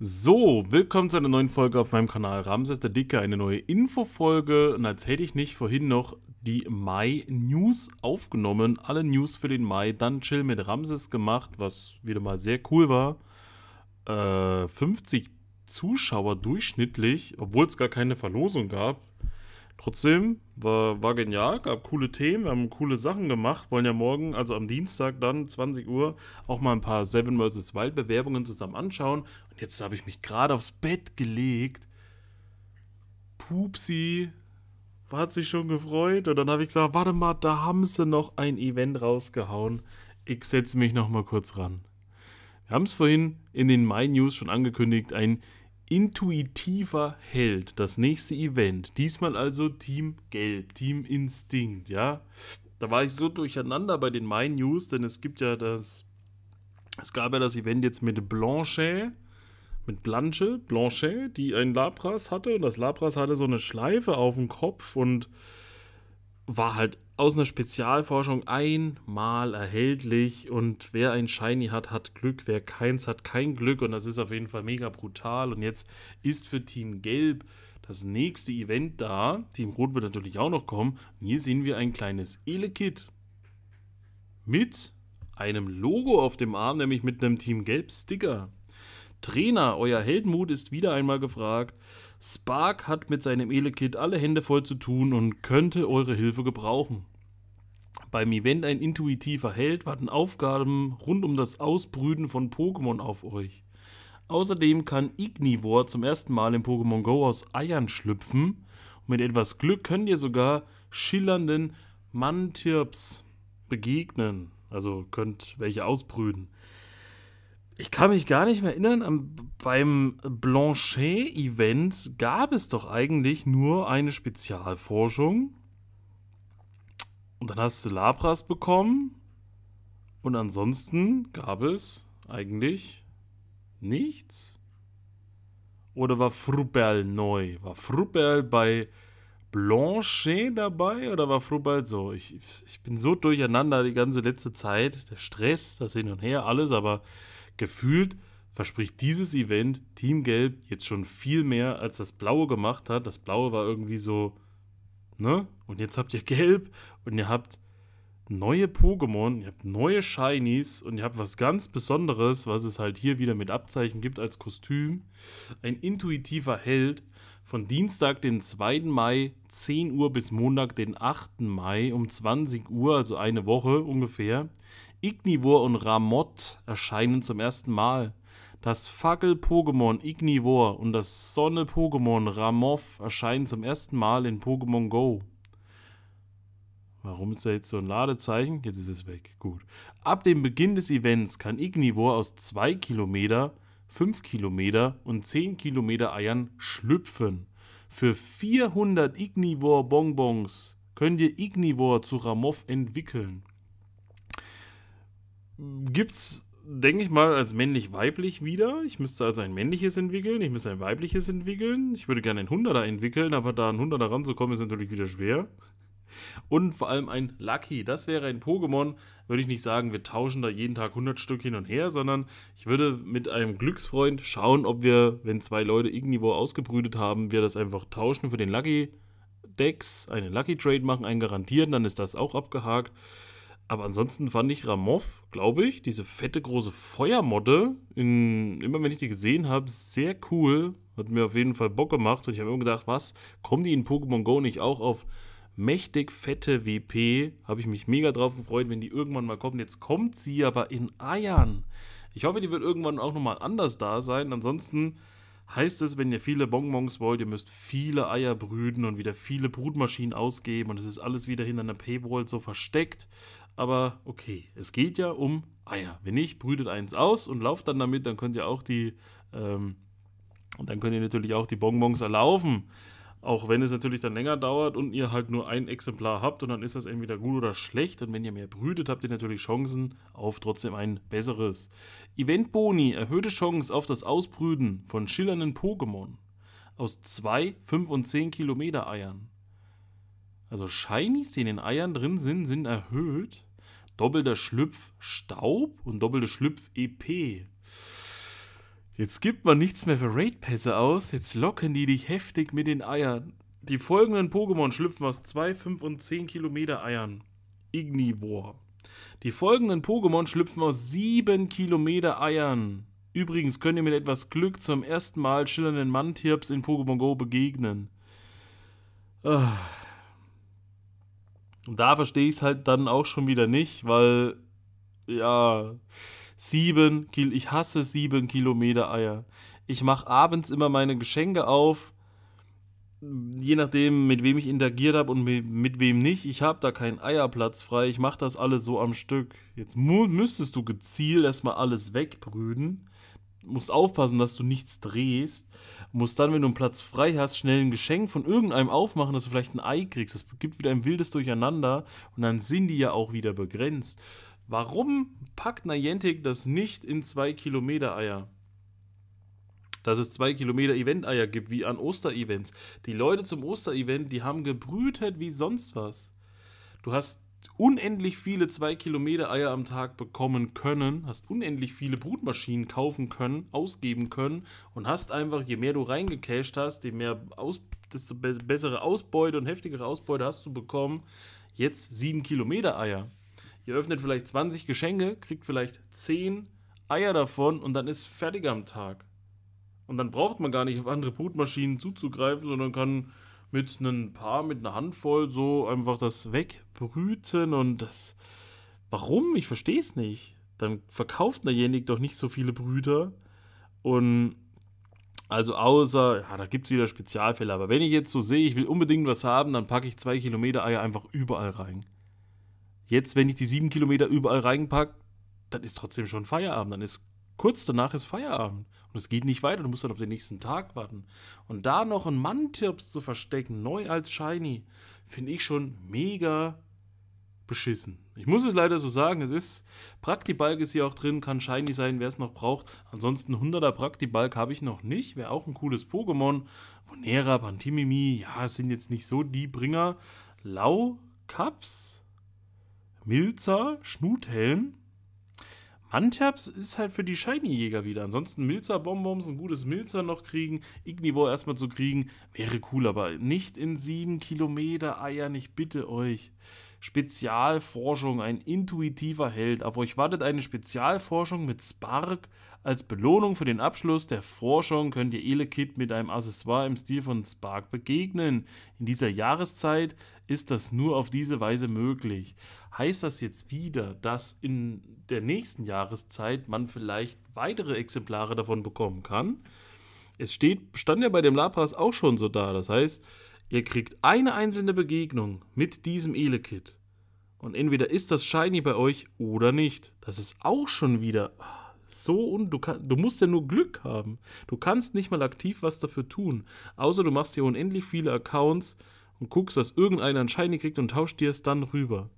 So, willkommen zu einer neuen Folge auf meinem Kanal Ramses der Dicke, eine neue Infofolge und als hätte ich nicht vorhin noch die Mai News aufgenommen, alle News für den Mai, dann Chill mit Ramses gemacht, was wieder mal sehr cool war. Äh, 50 Zuschauer durchschnittlich, obwohl es gar keine Verlosung gab, Trotzdem war, war genial, gab coole Themen, wir haben coole Sachen gemacht. Wollen ja morgen, also am Dienstag dann 20 Uhr, auch mal ein paar Seven vs. Wild Bewerbungen zusammen anschauen. Und jetzt habe ich mich gerade aufs Bett gelegt. Pupsi hat sich schon gefreut. Und dann habe ich gesagt: Warte mal, da haben sie noch ein Event rausgehauen. Ich setze mich noch mal kurz ran. Wir haben es vorhin in den My News schon angekündigt: ein intuitiver Held, Das nächste Event. Diesmal also Team Gelb, Team Instinct, ja. Da war ich so durcheinander bei den My News, denn es gibt ja das. Es gab ja das Event jetzt mit Blanchet, mit Blanche, Blanchet, die ein Labras hatte. Und das Labras hatte so eine Schleife auf dem Kopf und war halt aus einer Spezialforschung einmal erhältlich und wer ein Shiny hat, hat Glück, wer keins hat, kein Glück und das ist auf jeden Fall mega brutal und jetzt ist für Team Gelb das nächste Event da, Team Rot wird natürlich auch noch kommen und hier sehen wir ein kleines Elekit mit einem Logo auf dem Arm, nämlich mit einem Team Gelb Sticker. Trainer, euer Heldmut ist wieder einmal gefragt. Spark hat mit seinem Elekit alle Hände voll zu tun und könnte eure Hilfe gebrauchen. Beim Event ein intuitiver Held warten Aufgaben rund um das Ausbrüten von Pokémon auf euch. Außerdem kann Ignivor zum ersten Mal in Pokémon Go aus Eiern schlüpfen. Und mit etwas Glück könnt ihr sogar schillernden Mantirps begegnen. Also könnt welche ausbrüten. Ich kann mich gar nicht mehr erinnern, am, beim Blanchet-Event gab es doch eigentlich nur eine Spezialforschung und dann hast du Labras bekommen. Und ansonsten gab es eigentlich nichts. Oder war Frubel neu? War Frubel bei Blanchet dabei oder war Frubel so? Ich, ich bin so durcheinander die ganze letzte Zeit. Der Stress, das Hin und Her, alles, aber gefühlt verspricht dieses Event Team Gelb jetzt schon viel mehr, als das Blaue gemacht hat. Das Blaue war irgendwie so, ne? Und jetzt habt ihr gelb und ihr habt neue Pokémon, ihr habt neue Shinies und ihr habt was ganz Besonderes, was es halt hier wieder mit Abzeichen gibt als Kostüm. Ein intuitiver Held von Dienstag, den 2. Mai, 10 Uhr bis Montag, den 8. Mai um 20 Uhr, also eine Woche ungefähr. Ignivor und Ramot erscheinen zum ersten Mal. Das Fackel-Pokémon Ignivor und das Sonne-Pokémon Ramoth erscheinen zum ersten Mal in Pokémon Go. Warum ist da jetzt so ein Ladezeichen? Jetzt ist es weg. Gut. Ab dem Beginn des Events kann Ignivor aus 2 Kilometer, 5 Kilometer und 10 Kilometer Eiern schlüpfen. Für 400 Ignivor-Bonbons könnt ihr Ignivor zu Ramoth entwickeln. Gibt's denke ich mal, als männlich-weiblich wieder. Ich müsste also ein männliches entwickeln, ich müsste ein weibliches entwickeln. Ich würde gerne ein Hunderter entwickeln, aber da ein Hunderter ranzukommen, ist natürlich wieder schwer. Und vor allem ein Lucky. Das wäre ein Pokémon, würde ich nicht sagen, wir tauschen da jeden Tag 100 Stück hin und her, sondern ich würde mit einem Glücksfreund schauen, ob wir, wenn zwei Leute irgendwo ausgebrütet haben, wir das einfach tauschen für den Lucky Decks, einen Lucky Trade machen, einen garantieren, dann ist das auch abgehakt. Aber ansonsten fand ich Ramov, glaube ich, diese fette große Feuermodde, in, immer wenn ich die gesehen habe, sehr cool. Hat mir auf jeden Fall Bock gemacht. Und ich habe immer gedacht, was, kommen die in Pokémon Go nicht auch auf mächtig fette WP? Habe ich mich mega drauf gefreut, wenn die irgendwann mal kommen. Jetzt kommt sie aber in Eiern. Ich hoffe, die wird irgendwann auch nochmal anders da sein. Ansonsten heißt es, wenn ihr viele Bonbons wollt, ihr müsst viele Eier brüten und wieder viele Brutmaschinen ausgeben und es ist alles wieder hinter einer Paywall so versteckt aber okay, es geht ja um Eier. Wenn nicht, brütet eins aus und lauft dann damit, dann könnt ihr auch die, ähm, dann könnt ihr natürlich auch die Bonbons erlaufen. Auch wenn es natürlich dann länger dauert und ihr halt nur ein Exemplar habt und dann ist das entweder gut oder schlecht. Und wenn ihr mehr brütet, habt ihr natürlich Chancen auf trotzdem ein besseres. Eventboni, erhöhte Chance auf das Ausbrüten von schillernden Pokémon aus 2, 5 und 10 Kilometer Eiern. Also Shinies, die in den Eiern drin sind, sind erhöht. Doppelter Schlüpf Staub und doppelter Schlüpf EP. Jetzt gibt man nichts mehr für Raid-Pässe aus, jetzt locken die dich heftig mit den Eiern. Die folgenden Pokémon schlüpfen aus 2, 5 und 10 Kilometer Eiern. Ignivor. Die folgenden Pokémon schlüpfen aus 7 Kilometer Eiern. Übrigens könnt ihr mit etwas Glück zum ersten Mal schillernden Mantirps in Pokémon Go begegnen. Ugh. Ah. Und da verstehe ich es halt dann auch schon wieder nicht, weil, ja, sieben, ich hasse sieben Kilometer Eier. Ich mache abends immer meine Geschenke auf, je nachdem, mit wem ich interagiert habe und mit wem nicht. Ich habe da keinen Eierplatz frei. Ich mache das alles so am Stück. Jetzt müsstest du gezielt erstmal alles wegbrüden musst aufpassen, dass du nichts drehst. Musst dann, wenn du einen Platz frei hast, schnell ein Geschenk von irgendeinem aufmachen, dass du vielleicht ein Ei kriegst. Das gibt wieder ein wildes Durcheinander und dann sind die ja auch wieder begrenzt. Warum packt Niantic das nicht in 2 Kilometer Eier? Dass es 2 Kilometer Event-Eier gibt, wie an Osterevents. Die Leute zum Osterevent, die haben gebrütet wie sonst was. Du hast unendlich viele 2 Kilometer Eier am Tag bekommen können, hast unendlich viele Brutmaschinen kaufen können, ausgeben können und hast einfach, je mehr du reingecashed hast, je mehr aus, desto bessere Ausbeute und heftigere Ausbeute hast du bekommen. Jetzt 7 Kilometer Eier. Ihr öffnet vielleicht 20 Geschenke, kriegt vielleicht 10 Eier davon und dann ist fertig am Tag. Und dann braucht man gar nicht auf andere Brutmaschinen zuzugreifen, sondern kann mit einem paar, mit einer Handvoll so einfach das wegbrüten und das. Warum? Ich verstehe es nicht. Dann verkauft derjenige doch nicht so viele Brüter. Und also außer, ja, da gibt es wieder Spezialfälle, aber wenn ich jetzt so sehe, ich will unbedingt was haben, dann packe ich zwei Kilometer Eier einfach überall rein. Jetzt, wenn ich die sieben Kilometer überall reinpacke, dann ist trotzdem schon Feierabend, dann ist kurz danach ist Feierabend. Und es geht nicht weiter, du musst dann auf den nächsten Tag warten. Und da noch einen Mantirps zu verstecken, neu als Shiny, finde ich schon mega beschissen. Ich muss es leider so sagen, es ist, Praktibalk ist hier auch drin, kann Shiny sein, wer es noch braucht. Ansonsten 100er Praktibalk habe ich noch nicht, wäre auch ein cooles Pokémon. Vonera, Pantimimi, ja, es sind jetzt nicht so die Bringer. Lau, Caps, Milza, Schnuthelm, Mantaps ist halt für die Shiny-Jäger wieder. Ansonsten Milzer-Bonbons, ein gutes Milzer noch kriegen, Ignivor erstmal zu kriegen, wäre cool, aber nicht in sieben Kilometer Eiern, ich bitte euch. Spezialforschung, ein intuitiver Held. Auf euch wartet eine Spezialforschung mit Spark. Als Belohnung für den Abschluss der Forschung könnt ihr Elekid mit einem Accessoire im Stil von Spark begegnen. In dieser Jahreszeit ist das nur auf diese Weise möglich. Heißt das jetzt wieder, dass in der nächsten Jahreszeit man vielleicht weitere Exemplare davon bekommen kann? Es steht, stand ja bei dem Lapras auch schon so da. Das heißt, Ihr kriegt eine einzelne Begegnung mit diesem Elekit. Und entweder ist das Shiny bei euch oder nicht. Das ist auch schon wieder ah, so und du, du musst ja nur Glück haben. Du kannst nicht mal aktiv was dafür tun. Außer du machst hier unendlich viele Accounts und guckst, dass irgendeiner ein Shiny kriegt und tauscht dir es dann rüber.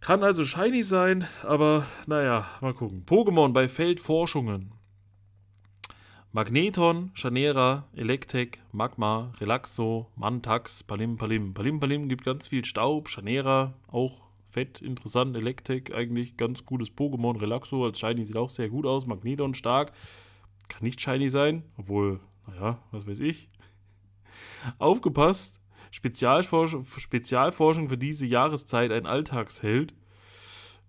Kann also Shiny sein, aber naja, mal gucken. Pokémon bei Feldforschungen. Magneton, Chanera, Electek, Magma, Relaxo, Mantax, Palim Palim. Palim Palim gibt ganz viel Staub, Chanera auch fett, interessant, Electek eigentlich ganz gutes Pokémon, Relaxo als Shiny sieht auch sehr gut aus, Magneton stark, kann nicht Shiny sein, obwohl, naja, was weiß ich. Aufgepasst, Spezialforschung, Spezialforschung für diese Jahreszeit ein Alltagsheld.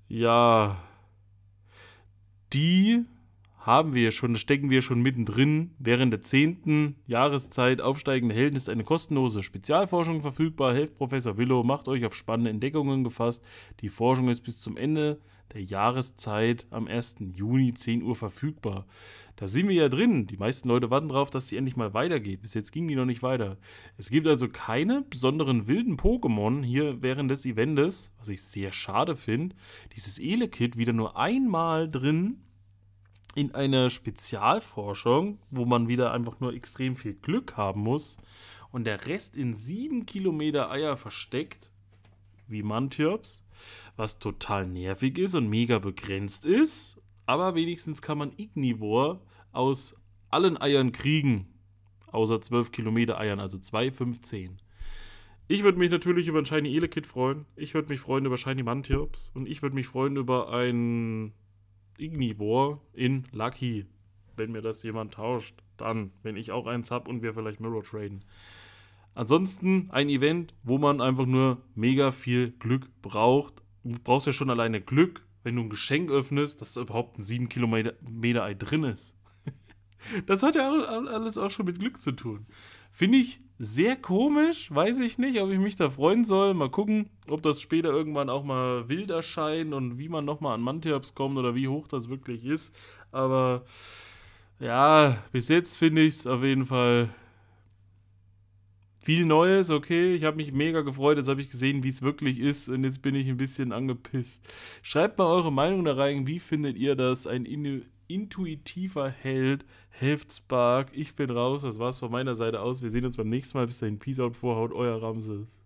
Ja, die haben wir schon, stecken wir schon mittendrin. Während der 10. Jahreszeit Aufsteigende Helden ist eine kostenlose Spezialforschung verfügbar. Helft Professor Willow, macht euch auf spannende Entdeckungen gefasst. Die Forschung ist bis zum Ende der Jahreszeit am 1. Juni 10 Uhr verfügbar. Da sind wir ja drin. Die meisten Leute warten darauf, dass sie endlich mal weitergeht. Bis jetzt ging die noch nicht weiter. Es gibt also keine besonderen wilden Pokémon hier während des Eventes, was ich sehr schade finde. Dieses Elekid wieder nur einmal drin in einer Spezialforschung, wo man wieder einfach nur extrem viel Glück haben muss und der Rest in sieben Kilometer Eier versteckt, wie Mantirps, was total nervig ist und mega begrenzt ist, aber wenigstens kann man Ignivor aus allen Eiern kriegen, außer 12 Kilometer Eiern, also 2, 5, 10. Ich würde mich natürlich über ein Shiny Elekid freuen. Ich würde mich freuen über Shiny Mantiops. Und ich würde mich freuen über ein Ignivor in Lucky. Wenn mir das jemand tauscht, dann, wenn ich auch eins habe und wir vielleicht Mirror traden. Ansonsten ein Event, wo man einfach nur mega viel Glück braucht. Du brauchst ja schon alleine Glück, wenn du ein Geschenk öffnest, dass da überhaupt ein 7 Kilometer Ei drin ist. das hat ja alles auch schon mit Glück zu tun. Finde ich sehr komisch, weiß ich nicht, ob ich mich da freuen soll. Mal gucken, ob das später irgendwann auch mal wild erscheint und wie man nochmal an Mantiabs kommt oder wie hoch das wirklich ist. Aber ja, bis jetzt finde ich es auf jeden Fall viel Neues, okay. Ich habe mich mega gefreut, jetzt habe ich gesehen, wie es wirklich ist und jetzt bin ich ein bisschen angepisst. Schreibt mal eure Meinung da rein, wie findet ihr das, ein Individuum? intuitiver Held, helft Spark. Ich bin raus. Das war's von meiner Seite aus. Wir sehen uns beim nächsten Mal. Bis dahin, Peace out, Vorhaut, euer Ramses.